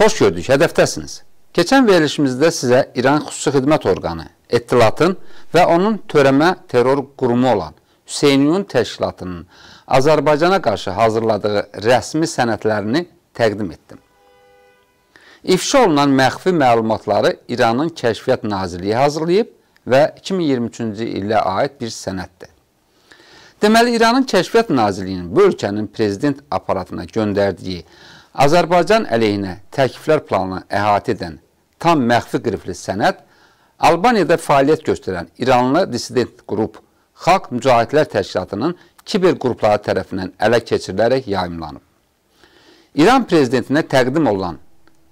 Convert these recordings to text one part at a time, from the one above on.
Xoş gördük, hədəfdəsiniz. Keçən verilişimizdə sizə İran Xüsusi Xidmət Orqanı, Ettilatın və onun törəmə terror qurumu olan Hüseyniyun Təşkilatının Azərbaycana qarşı hazırladığı rəsmi sənədlərini təqdim etdim. İfşa olunan məxfi məlumatları İranın Kəşfiyyat Nazirliyi hazırlayıb və 2023-cü illə aid bir sənəddir. Deməli, İranın Kəşfiyyat Nazirliyinin bu ölkənin prezident aparatına göndərdiyi Azərbaycan əleyhinə təkliflər planını əhatə edən tam məxfi qrifli sənəd Albaniyada fəaliyyət göstərən İranlı dissident qrup Xalq Mücahidlər Təşkilatının kiber qrupları tərəfindən ələ keçirilərək yayımlanıb. İran prezidentinə təqdim olunan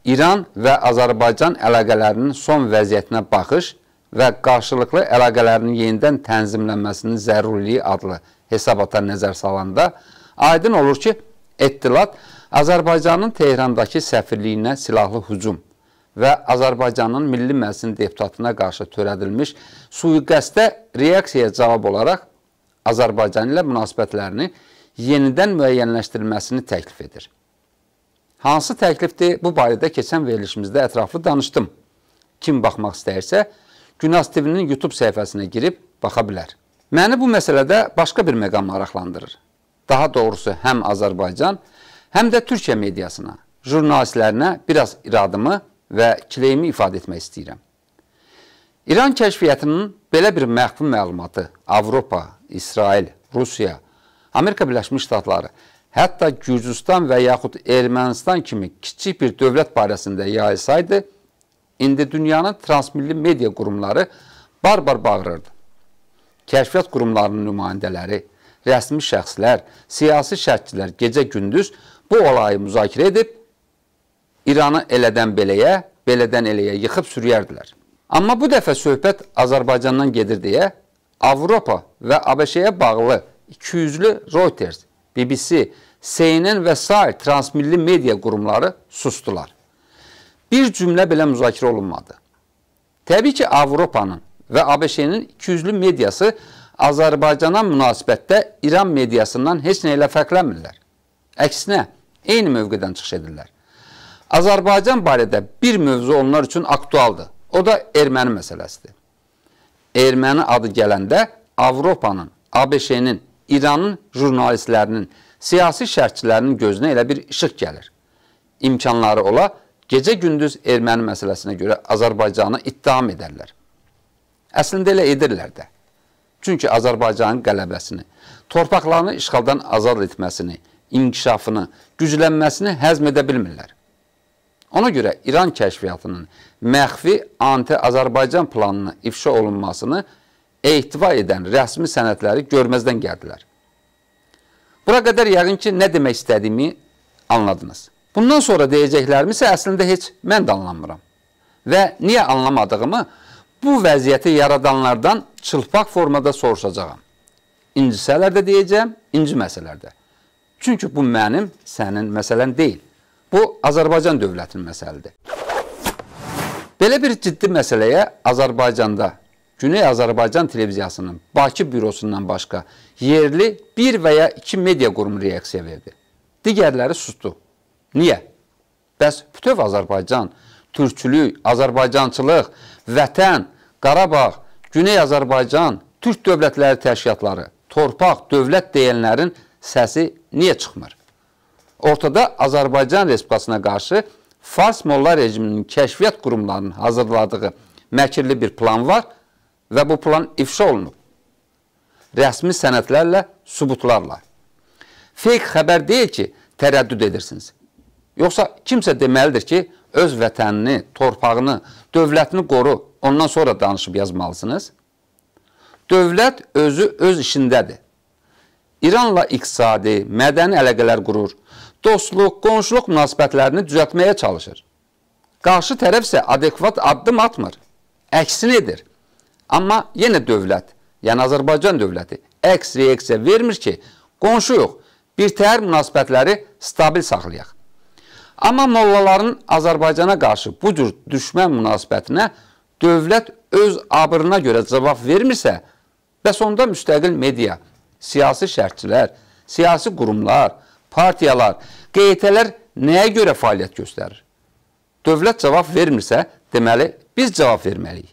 İran və Azərbaycan əlaqələrinin son vəziyyətinə baxış və qarşılıqlı əlaqələrinin yenidən tənzimlənməsinin zəruriliyi adlı hesabata nəzər salanda aydın olur ki, ettilat Azərbaycanın Tehrandakı səfirliyinə silahlı hücum və Azərbaycanın Milli Məclisinin deputatına qarşı törədilmiş suiqəstə reaksiyaya cavab olaraq Azərbaycan ilə münasibətlərini yenidən müəyyənləşdirilməsini təklif edir. Hansı təklifdir? Bu barədə keçən verilişimizdə ətraflı danışdım. Kim baxmaq istəyirsə, Günaz TV-nin YouTube səhifəsinə girib baxa bilər. Məni bu məsələdə başqa bir məqam maraqlandırır. Daha doğrusu həm Azərbaycan, həm həm də Türkiyə mediasına, jurnalistlərinə biraz iradımı və kileyimi ifadə etmək istəyirəm. İran kəşfiyyətinin belə bir məxfi məlumatı Avropa, İsrail, Rusiya, Amerika Birləşmiş Ştatları, hətta Gürcüstan və yaxud Ermənistan kimi kiçik bir dövlət barəsində yayılsaydı, indi dünyanın transmilli media qurumları barbar bağırırdı. Kəşfiyyat qurumlarının nümayəndələri, rəsmi şəxslər, siyasi şərtçilər gecə-gündüz bu olayı müzakirə edib İranı elədən beləyə, belədən eləyə yıxıb sürüyərdilər. Amma bu dəfə söhbət Azərbaycandan gedir deyə Avropa və ABŞ-yə bağlı 200-lü Reuters, BBC, CNN və sair transmilli media qurumları sustular. Bir cümlə belə müzakirə olunmadı. Təbii ki, Avropanın və ABŞ-nin 200-lü mediası Azərbaycana münasibətdə İran mediasından heç nə ilə fərqlənmirlər. Əksinə, Eyni mövqedən çıxış edirlər. Azərbaycan barədə bir mövzu onlar üçün aktualdır. O da erməni məsələsidir. Erməni adı gələndə Avropanın, ABŞ-nin, İranın jurnalistlərinin, siyasi şərhçilərinin gözünə elə bir işıq gəlir. İmkanları ola, gecə-gündüz erməni məsələsinə görə Azərbaycanı ittiham edərlər. Əslində elə edirlər də. Çünki Azərbaycanın qələbəsini, torpaqlarını işğaldan azad etməsini, inkişafını, güclənməsini həzm edə bilmirlər. Ona görə İran kəşfiyyatının məxfi anti-Azərbaycan planını ifşa olunmasını ehtiva edən rəsmi sənədləri görməzdən gəldilər. Bura qədər yəqin ki, nə demək istədiyimi anladınız. Bundan sonra deyəcəklərimi isə əslində heç mən də anlamıram. Və niyə anlamadığımı bu vəziyyəti yaradanlardan çılpaq formada soruşacağam. İncisələr də deyəcəm, inciməsələr də. Çünki bu mənim, sənin məsələn deyil. Bu Azərbaycan dövlətinin məsələdir. Belə bir ciddi məsələyə Azərbaycanda Güney Azərbaycan televiziyasının Bakı bürosundan başqa yerli bir və ya iki media qurumu reaksiya verdi. Digərləri sustu. Niyə? Bəs bütöv Azərbaycan, türkçülük, Azərbaycançılıq, vətən, Qarabağ, Güney Azərbaycan, Türk dövlətləri təşkilatları, torpaq, dövlət deyənlərin səsi niyə çıxmır? Ortada Azərbaycan Respublikasına qarşı Fars Molla rejiminin kəşfiyyat qurumlarının hazırladığı məkirli bir plan var və bu plan ifşa olunub. Rəsmi sənədlərlə, sübutlarla. Feyk xəbər deyil ki, tərəddüd edirsiniz. Yoxsa kimsə deməlidir ki, öz vətənini, torpağını, dövlətini qoru, ondan sonra danışıb yazmalısınız. Dövlət özü öz işindədir. İranla iqtisadi, mədəni əlaqələr qurur, dostluq, qonşuluq münasibətlərini düzəltməyə çalışır. Qarşı tərəf isə adekvat addım atmır, əksini edir. Amma yenə dövlət, yəni Azərbaycan dövləti əks reaksiya vermir ki, qonşuyuq, birtəhər münasibətləri stabil saxlayaq. Amma mollaların Azərbaycana qarşı bu cür düşmən münasibətinə dövlət öz abırına görə cavab vermirsə, bəs onda müstəqil media, siyasi şərtçilər, siyasi qurumlar, partiyalar, QT-lər nəyə görə fəaliyyət göstərir? Dövlət cavab vermirsə, deməli, biz cavab verməliyik.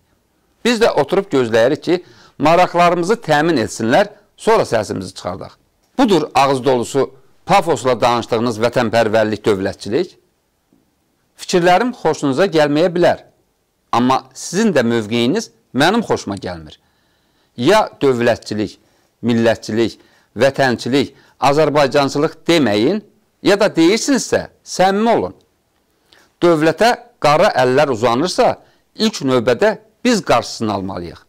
Biz də oturub gözləyirik ki, maraqlarımızı təmin etsinlər, sonra səsimizi çıxardaq. Budur ağız dolusu pafosla danışdığınız vətənpərvərlik, dövlətçilik. Fikirlərim xoşunuza gəlməyə bilər, amma sizin də mövqeyiniz mənim xoşuma gəlmir. Ya dövlətçilik, millətçilik, vətənçilik, Azərbaycançılıq deməyin, ya da deyirsinizsə, səmimi olun. Dövlətə qara əllər uzanırsa, ilk növbədə biz qarşısını almalıyıq.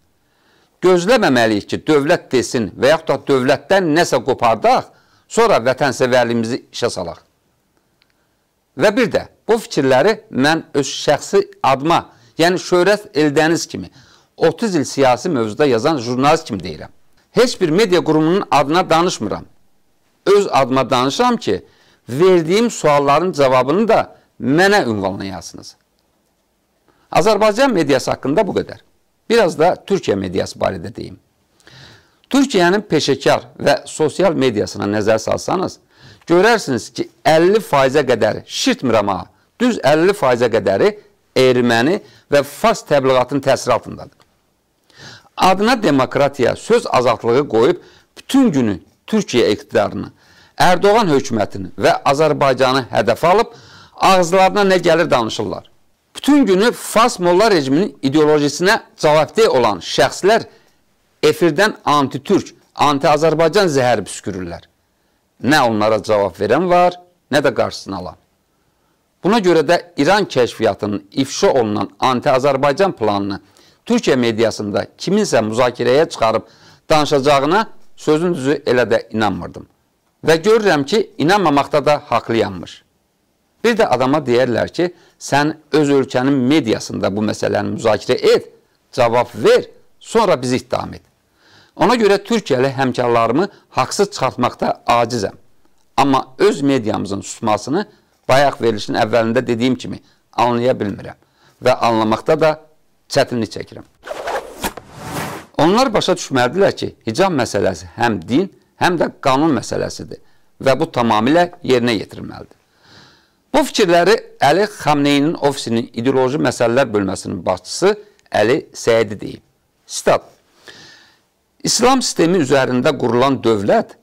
Gözləməməliyik ki, dövlət desin və yaxud da dövlətdən nəsə qopardaq, sonra vətənsevərliyimizi işə salaq. Və bir də bu fikirləri mən öz şəxsi adıma, yəni Şöhrət Eldəniz kimi 30 il siyasi mövzuda yazan jurnalist kimi deyirəm heç bir media qurumunun adına danışmıram. Öz adıma danışıram ki, verdiyim sualların cavabını da mənə ünvanlayasınız. Azərbaycan mediası haqqında bu qədər. Biraz da Türkiyə mediası barədə deyim. Türkiyənin peşəkar və sosial mediasına nəzər salsanız, görərsiniz ki, 50%-ə qədər şirtmirəm ha, düz 50%-ə qədəri erməni və fars təbliğatının təsiri altındadır adına demokratiya, söz azadlığı qoyub bütün günü Türkiyə iqtidarını, Erdoğan hökumətini və Azərbaycanı hədəf alıb ağızlarına nə gəlir danışırlar. Bütün günü Fas Molla rejiminin ideolojisinə cavabdeh olan şəxslər efirdən anti-Türk, anti-Azərbaycan zəhəri püskürürlər. Nə onlara cavab verən var, nə də qarşısını alan. Buna görə də İran kəşfiyyatının ifşa olunan anti-Azərbaycan planını Türkiyə mediasında kiminsə müzakirəyə çıxarıb danışacağına sözün düzü elə də inanmırdım. Və görürəm ki, inanmamaqda da haqlıyammış. Bir də adama deyərlər ki, sən öz ölkənin mediasında bu məsələni müzakirə et, cavab ver, sonra bizi ittiham et. Ona görə Türkiyəli həmkarlarımı haqsız çıxartmaqda acizəm. Amma öz mediamızın susmasını bayaq verilişin əvvəlində dediyim kimi anlaya bilmirəm və anlamaqda da çətinlik çəkirəm. Onlar başa düşməlidirlər ki, hicab məsələsi həm din, həm də qanun məsələsidir və bu tamamilə yerinə yetirilməlidir. Bu fikirləri Əli Xamneyinin ofisinin ideoloji məsələlər bölməsinin başçısı Əli Səyidi deyib. Sitat. İslam sistemi üzərində qurulan dövlət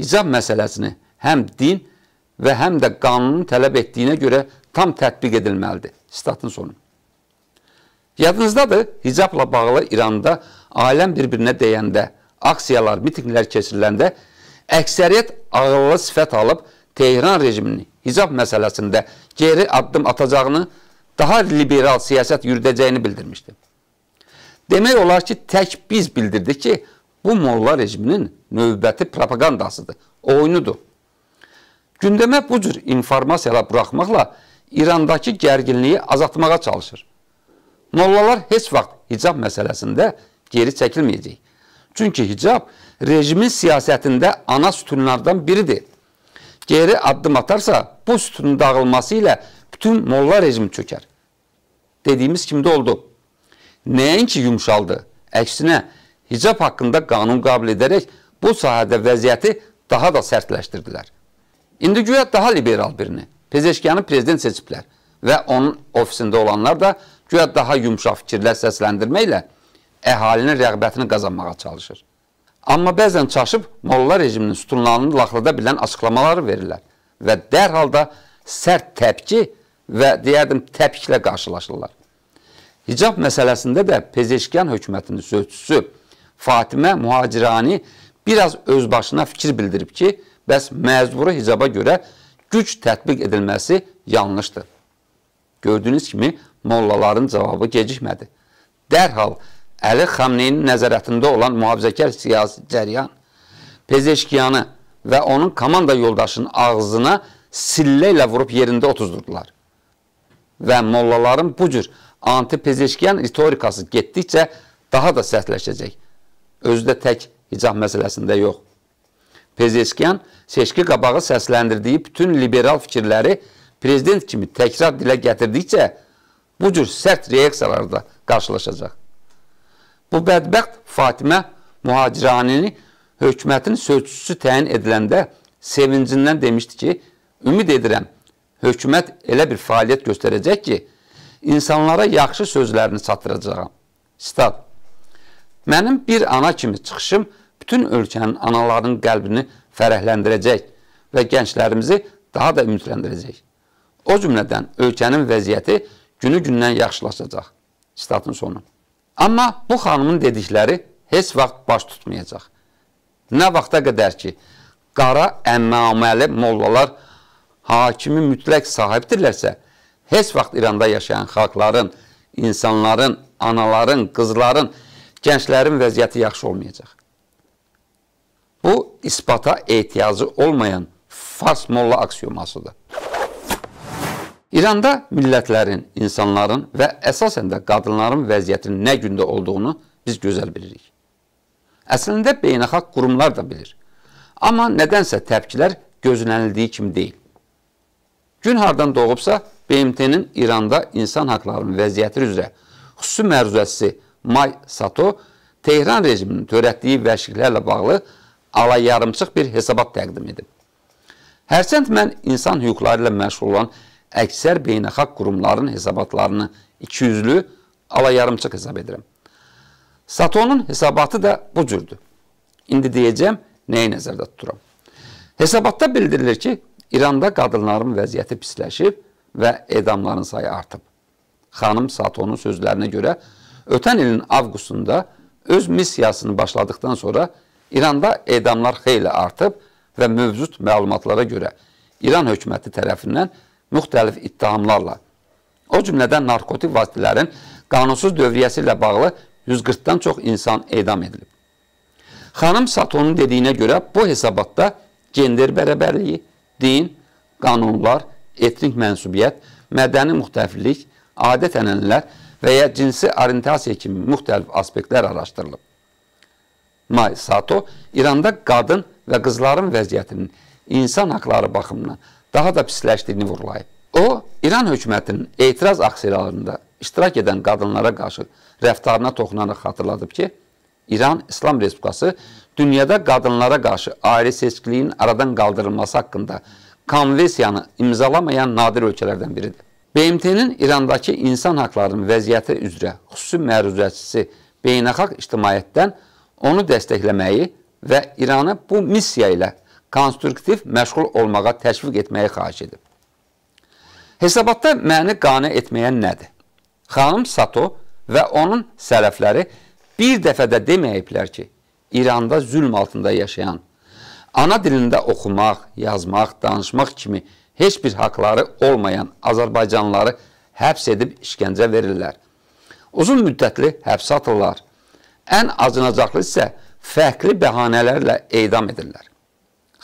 hicab məsələsini həm din və həm də qanunun tələb etdiyinə görə tam tətbiq edilməlidir. Sitatın sonu. Yadınızdadır, hicabla bağlı İranda aləm bir-birinə deyəndə, aksiyalar, mitinglər keçiriləndə əksəriyyət ağıllı sifət alıb Tehran rejimini hicab məsələsində geri addım atacağını, daha liberal siyasət yürüdəcəyini bildirmişdi. Demək olar ki, tək biz bildirdik ki, bu molla rejiminin növbəti propagandasıdır, oyunudur. Gündəmə bu cür informasiyalar buraxmaqla İrandakı gərginliyi azaltmağa çalışır. Mollalar heç vaxt hicab məsələsində geri çəkilməyəcək. Çünki hicab rejimin siyasətində ana sütunlardan biridir. Geri addım atarsa bu sütunun dağılması ilə bütün molla rejimi çökər. Dediyimiz kimi də oldu. Nəinki yumşaldı, əksinə hicab haqqında qanun qəbul edərək bu sahədə vəziyyəti daha da sərtləşdirdilər. İndi güya daha liberal birini, pezeşkanı prezident seçiblər və onun ofisində olanlar da Güya daha yumşaq fikirlər səsləndirməklə əhalinin rəğbətini qazanmağa çalışır. Amma bəzən çaşıb molla rejiminin sütunlarını laxlada bilən açıqlamaları verirlər və dərhal da sərt təpki və deyərdim təpiklə qarşılaşırlar. Hicab məsələsində də Pezeşkiyan hökumətinin sözçüsü Fatimə Muhacirani biraz öz başına fikir bildirib ki, bəs məzburu hicaba görə güc tətbiq edilməsi yanlışdır. Gördüyünüz kimi, mollaların cavabı gecikmədi. Dərhal Əli Xamneynin nəzarətində olan mühafizəkar siyasi cəryan Pezeşkiyanı və onun komanda yoldaşının ağzına sillə ilə vurub yerində otuzdurdular. Və mollaların bu cür anti-pezeşkiyan ritorikası getdikcə daha da sərtləşəcək. Özü də tək hicab məsələsində yox. Pezeşkiyan seçki qabağı səsləndirdiyi bütün liberal fikirləri prezident kimi təkrar dilə gətirdikcə bu cür sərt reaksiyalarla qarşılaşacaq. Bu bədbəxt Fatimə Muhaciranini hökumətin sözçüsü təyin ediləndə sevincindən demişdi ki, ümid edirəm, hökumət elə bir fəaliyyət göstərəcək ki, insanlara yaxşı sözlərini çatdıracağam. Sitat. Mənim bir ana kimi çıxışım bütün ölkənin analarının qəlbini fərəhləndirəcək və gənclərimizi daha da ümidləndirəcək. O cümlədən ölkənin vəziyyəti günü-gündən yaxşılaşacaq. Statın sonu. Amma bu xanımın dedikləri heç vaxt baş tutmayacaq. Nə vaxta qədər ki, qara əmmaməli mollalar hakimi mütləq sahibdirlərsə, heç vaxt İranda yaşayan xalqların, insanların, anaların, qızların, gənclərin vəziyyəti yaxşı olmayacaq. Bu, isbata ehtiyacı olmayan fars molla aksiyomasıdır. İranda millətlərin, insanların və əsasən də qadınların vəziyyətinin nə gündə olduğunu biz gözəl bilirik. Əslində beynəlxalq qurumlar da bilir. Amma nədənsə təpkilər gözlənildiyi kimi deyil. Gün hardan doğubsa, BMT-nin İranda insan haqlarının vəziyyəti üzrə xüsusi məruzəsi May Sato Tehran rejiminin törətdiyi vəhşiliklərlə bağlı alayarımçıq bir hesabat təqdim edib. Hərçənd mən insan hüquqları ilə məşğul olan əksər beynəlxalq qurumların hesabatlarını ikiyüzlü alayarımçıq hesab edirəm. Satonun hesabatı da bu cürdür. İndi deyəcəm nəyi nəzərdə tuturam. Hesabatda bildirilir ki, İranda qadınların vəziyyəti pisləşib və edamların sayı artıb. Xanım Satonun sözlərinə görə ötən ilin avqustunda öz missiyasını başladıqdan sonra İranda edamlar xeyli artıb və mövcud məlumatlara görə İran hökuməti tərəfindən müxtəlif ittihamlarla, o cümlədən narkotik vasitələrin qanunsuz dövriyyəsi ilə bağlı 140-dan çox insan edam edilib. Xanım Satonun dediyinə görə bu hesabatda gender bərabərliyi, din, qanunlar, etnik mənsubiyyət, mədəni müxtəliflik, adət-ənənələr və ya cinsi orientasiya kimi müxtəlif aspektlər araşdırılıb. May Sato İranda qadın və qızların vəziyyətinin insan haqları baxımından daha da pisləşdiyini vurlayıb. O, İran hökumətinin etiraz aksiyalarında iştirak edən qadınlara qarşı rəftarına toxunaraq xatırladıb ki, İran İslam Respublikası dünyada qadınlara qarşı ayrı seçkiliyin aradan qaldırılması haqqında konvensiyanı imzalamayan nadir ölkələrdən biridir. BMT-nin İrandakı insan haqlarının vəziyyəti üzrə xüsusi məruzəçisi beynəlxalq ictimaiyyətdən onu dəstəkləməyi və İranı bu missiya ilə konstruktiv məşğul olmağa təşviq etməyi xahiş edib. Hesabatda məni qane etməyə nədir? Xanım Sato və onun sələfləri bir dəfə də deməyiblər ki, İranda zülm altında yaşayan, ana dilində oxumaq, yazmaq, danışmaq kimi heç bir haqları olmayan Azərbaycanlıları həbs edib işgəncə verirlər. Uzun müddətli həbs atırlar. Ən acınacaqlı isə fərqli bəhanələrlə eydam edirlər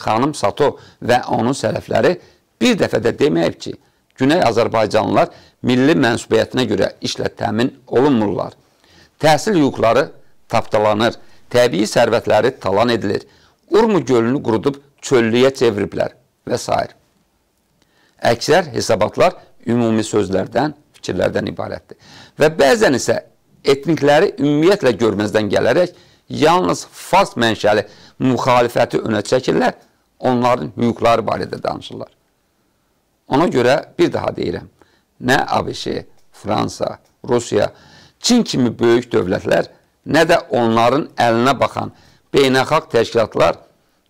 xanım Sato və onun sələfləri bir dəfə də deməyib ki, Güney Azərbaycanlılar milli mənsubiyyətinə görə işlə təmin olunmurlar. Təhsil hüquqları tapdalanır, təbii sərvətləri talan edilir, Urmu gölünü qurudub çöllüyə çeviriblər və s. Əksər hesabatlar ümumi sözlərdən, fikirlərdən ibarətdir. Və bəzən isə etnikləri ümumiyyətlə görməzdən gələrək yalnız fars mənşəli müxalifəti önə çəkirlər onların hüquqları barədə danışırlar. Ona görə bir daha deyirəm, nə ABŞ, Fransa, Rusiya, Çin kimi böyük dövlətlər, nə də onların əlinə baxan beynəlxalq təşkilatlar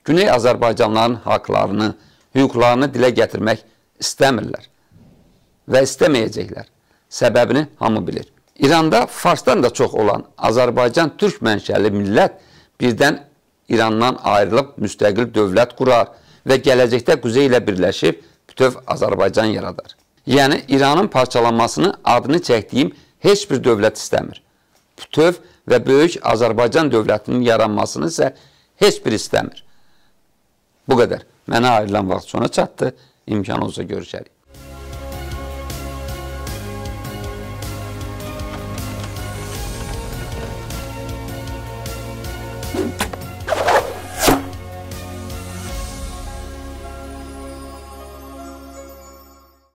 Güney Azərbaycanların haqlarını, hüquqlarını dilə gətirmək istəmirlər və istəməyəcəklər. Səbəbini hamı bilir. İranda farsdan da çox olan Azərbaycan türk mənşəli millət birdən İrandan ayrılıb müstəqil dövlət qurar və gələcəkdə Quzey ilə birləşib bütöv Azərbaycan yaradar. Yəni, İranın parçalanmasını adını çəkdiyim heç bir dövlət istəmir. Bütöv və böyük Azərbaycan dövlətinin yaranmasını isə heç bir istəmir. Bu qədər. Mənə ayrılan vaxt sona çatdı. İmkan olsa görüşərik.